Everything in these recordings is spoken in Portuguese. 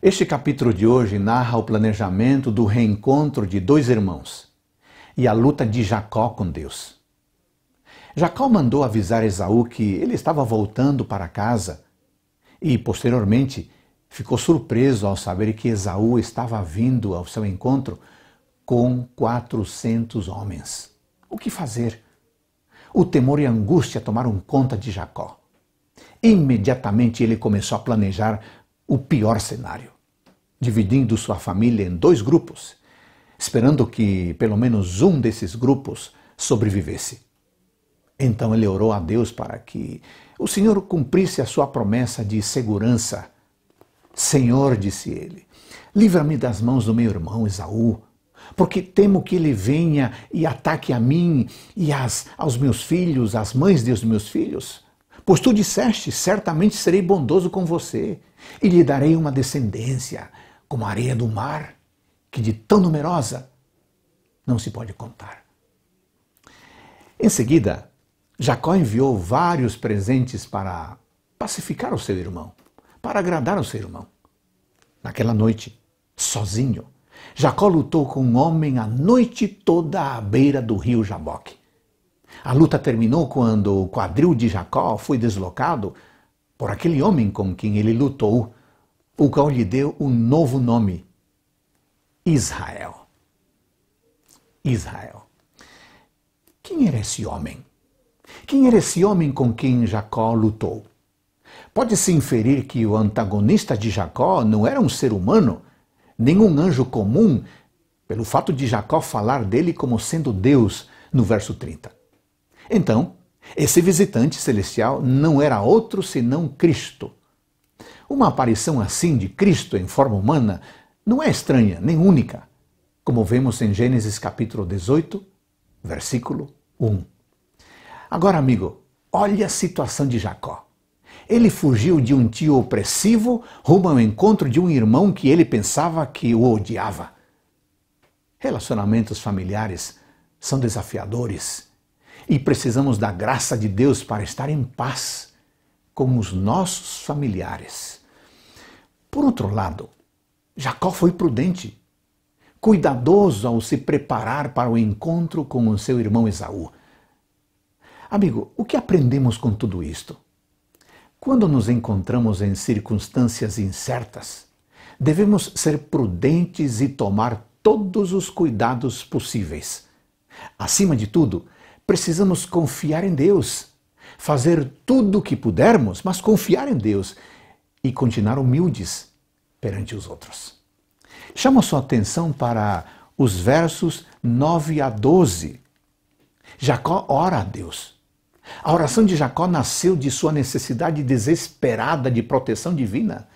Este capítulo de hoje narra o planejamento do reencontro de dois irmãos e a luta de Jacó com Deus. Jacó mandou avisar Esaú que ele estava voltando para casa e, posteriormente, ficou surpreso ao saber que Esaú estava vindo ao seu encontro com 400 homens. O que fazer? O temor e a angústia tomaram conta de Jacó. Imediatamente ele começou a planejar o pior cenário dividindo sua família em dois grupos, esperando que pelo menos um desses grupos sobrevivesse. Então ele orou a Deus para que o Senhor cumprisse a sua promessa de segurança. Senhor, disse ele, livra-me das mãos do meu irmão Esaú, porque temo que ele venha e ataque a mim e as, aos meus filhos, às mães dos meus filhos. Pois tu disseste: certamente serei bondoso com você e lhe darei uma descendência como a areia do mar, que de tão numerosa não se pode contar. Em seguida, Jacó enviou vários presentes para pacificar o seu irmão, para agradar o seu irmão. Naquela noite, sozinho, Jacó lutou com um homem a noite toda à beira do rio Jaboque. A luta terminou quando o quadril de Jacó foi deslocado por aquele homem com quem ele lutou o qual lhe deu um novo nome: Israel. Israel. Quem era esse homem? Quem era esse homem com quem Jacó lutou? Pode-se inferir que o antagonista de Jacó não era um ser humano, nem um anjo comum, pelo fato de Jacó falar dele como sendo Deus no verso 30. Então, esse visitante celestial não era outro senão Cristo, uma aparição assim de Cristo em forma humana não é estranha nem única, como vemos em Gênesis capítulo 18, versículo 1. Agora, amigo, olha a situação de Jacó. Ele fugiu de um tio opressivo rumo ao encontro de um irmão que ele pensava que o odiava. Relacionamentos familiares são desafiadores e precisamos da graça de Deus para estar em paz com os nossos familiares. Por outro lado, Jacó foi prudente, cuidadoso ao se preparar para o encontro com o seu irmão Esaú. Amigo, o que aprendemos com tudo isto? Quando nos encontramos em circunstâncias incertas, devemos ser prudentes e tomar todos os cuidados possíveis. Acima de tudo, precisamos confiar em Deus, fazer tudo o que pudermos, mas confiar em Deus e continuar humildes perante os outros. Chama sua atenção para os versos 9 a 12. Jacó ora a Deus. A oração de Jacó nasceu de sua necessidade desesperada de proteção divina.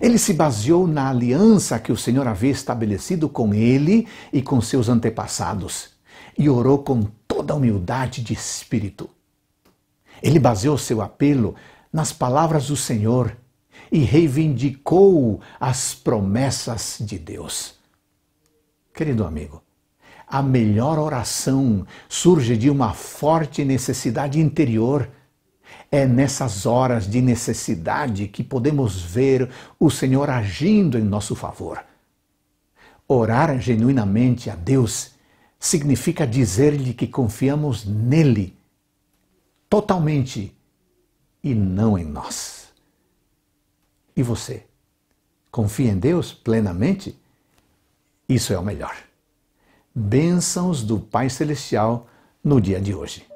Ele se baseou na aliança que o Senhor havia estabelecido com ele e com seus antepassados e orou com toda humildade de espírito. Ele baseou seu apelo nas palavras do Senhor e reivindicou as promessas de Deus. Querido amigo, a melhor oração surge de uma forte necessidade interior. É nessas horas de necessidade que podemos ver o Senhor agindo em nosso favor. Orar genuinamente a Deus significa dizer-lhe que confiamos nele totalmente e não em nós. E você? Confia em Deus plenamente? Isso é o melhor. Bênçãos do Pai Celestial no dia de hoje.